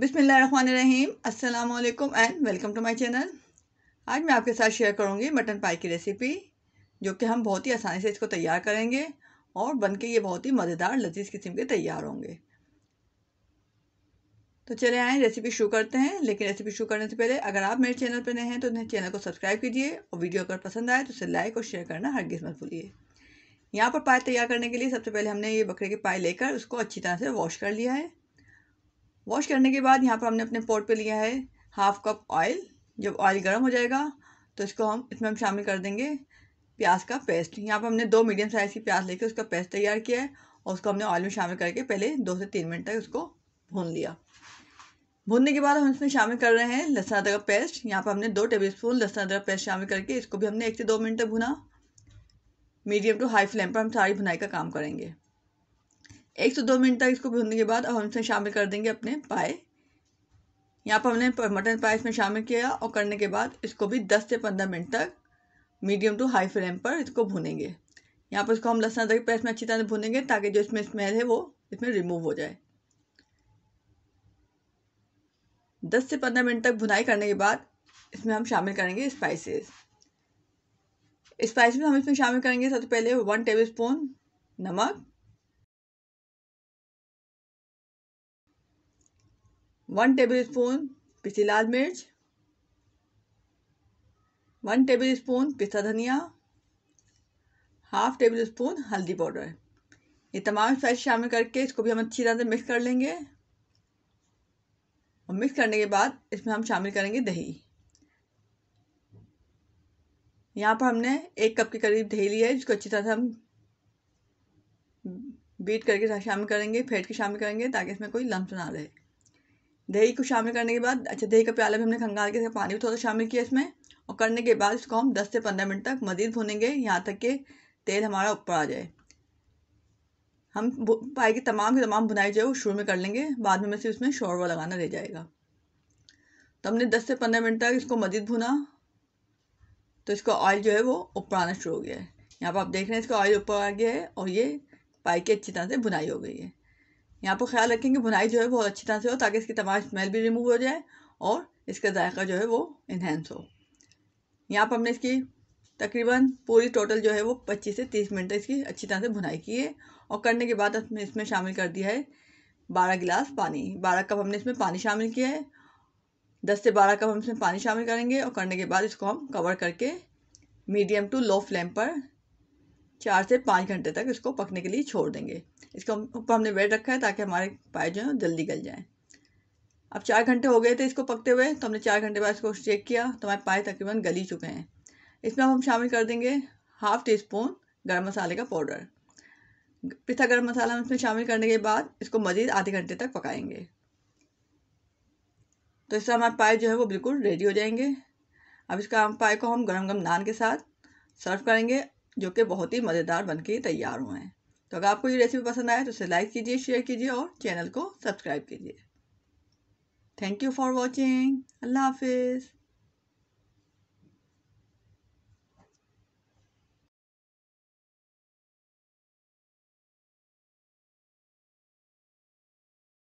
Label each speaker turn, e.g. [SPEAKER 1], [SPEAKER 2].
[SPEAKER 1] बिसमीम अस्सलाम वालेकुम and welcome to my channel आज मैं आपके साथ शेयर करूंगी मटन पाई की रेसिपी जो कि हम बहुत ही आसानी से इसको तैयार करेंगे और बन के ये बहुत ही मज़ेदार लजीज किस्म के तैयार होंगे तो चले आएँ रेसिपी शुरू करते हैं लेकिन रेसिपी शुरू करने से पहले अगर आप मेरे चैनल पर नए हैं तो चैनल को सब्सक्राइब कीजिए और वीडियो अगर पसंद आए तो उसे लाइक और शेयर करना हर मत भूलिए यहाँ पर पाए तैयार करने के लिए सबसे पहले हमने ये बकरे के पाए लेकर उसको अच्छी तरह से वॉश कर लिया है वॉश करने के बाद यहाँ पर हमने अपने पोर्ट पे लिया है हाफ कप ऑयल जब ऑयल गर्म हो जाएगा तो इसको हम इसमें हम शामिल कर देंगे प्याज का पेस्ट यहाँ पर हमने दो मीडियम साइज़ की प्याज लेके उसका पेस्ट तैयार किया है और उसको हमने ऑयल में शामिल करके पहले दो से तीन मिनट तक उसको भून लिया भूनने के बाद हम इसमें शामिल कर रहे हैं लहसुन अदरक का पेस्ट यहाँ पर हमने दो टेबल स्पून लहसुन अदरक पेस्ट शामिल करके इसको भी हमने एक से दो मिनट तक भुना मीडियम टू हाई फ्लेम पर हम सारी भुनाई का काम करेंगे एक से दो मिनट तक इसको भूनने के बाद अब हम इसमें शामिल कर देंगे अपने पाए यहाँ पर हमने मटन पाए इसमें शामिल किया और करने के बाद इसको भी दस से पंद्रह मिनट तक मीडियम टू हाई फ्लेम पर इसको भूनेंगे यहाँ पर इसको हम लहसुन अदरक पेस्ट में अच्छी तरह भूनेंगे ताकि जो इसमें स्मेल है वो इसमें रिमूव हो जाए दस से पंद्रह मिनट तक भुनाई करने के बाद इसमें हम शामिल करेंगे स्पाइसेस स्पाइसेस में हम इसमें शामिल करेंगे सबसे पहले वन टेबल स्पून नमक वन टेबल स्पून पिसी लाल मिर्च वन टेबल स्पून पिसा धनिया हाफ टेबल स्पून हल्दी पाउडर ये तमाम स्पाइस शामिल करके इसको भी हम अच्छी तरह से मिक्स कर लेंगे और मिक्स करने के बाद इसमें हम शामिल करेंगे दही यहाँ पर हमने एक कप के करीब दही लिया है जिसको अच्छी तरह से हम बीट करके शामिल करेंगे फेंट के शामिल करेंगे ताकि इसमें कोई लम्स ना रहे दही को शामिल करने के बाद अच्छा दही का प्याला भी हमने खंगाल के पानी भी थोड़ा शामिल किया इसमें और करने के बाद इसको हम 10 से 15 मिनट तक मज़ीद भुनेंगे यहाँ तक के तेल हमारा ऊपर आ जाए हम पाए की तमाम की तमाम भुनाई जो है वो शुरू में कर लेंगे बाद में से उसमें शोरबा लगाना रह जाएगा तो हमने दस से पंद्रह मिनट तक इसको मज़ीद भुना तो इसका ऑयल जो है वो ऊपर आना शुरू हो गया है यहाँ पर आप देख रहे हैं इसका ऑयल ऊपर आ गया है और ये पाई की अच्छी तरह से बुनाई हो गई है यहाँ पर ख्याल रखें कि बुनाई जो है बहुत अच्छी तरह से हो ताकि इसकी तमाम स्मेल भी रिमूव हो जाए और इसका जायका जो है वो इन्हेंस हो यहाँ पर हमने इसकी तकरीबन पूरी टोटल जो है वो पच्चीस से तीस मिनट इसकी अच्छी तरह से भुनाई की है और करने के बाद हमने इसमें शामिल कर दिया है बारह गिलास पानी बारह कप हमने इसमें पानी शामिल किया है दस से बारह कप हम इसमें पानी शामिल करेंगे और करने के बाद इसको हम कवर करके मीडियम टू लो फ्लेम पर चार से पाँच घंटे तक इसको पकने के लिए छोड़ देंगे इसको ऊपर हमने वेट रखा है ताकि हमारे पाए जो है जल्दी गल जाएँ अब चार घंटे हो गए थे इसको पकते हुए तो हमने चार घंटे बाद इसको चेक किया तो हमारे पाए तकरीबन गली चुके हैं इसमें अब हम शामिल कर देंगे हाफ़ टी स्पून गर्म मसाले का पाउडर पिथा गर्म मसाला हम इसमें शामिल करने के बाद इसको मज़ीद आधे घंटे तक पकाएंगे तो इस तरह हमारे पाए जो है वो बिल्कुल रेडी हो जाएंगे अब इसका हम पाए को हम गर्म गर्म नान के साथ सर्व करेंगे जो कि बहुत ही मज़ेदार बन के तैयार हुए हैं तो अगर आपको ये रेसिपी पसंद आए तो इसे लाइक कीजिए शेयर कीजिए और चैनल को सब्सक्राइब कीजिए थैंक यू फॉर वॉचिंग अल्लाह हाफिज़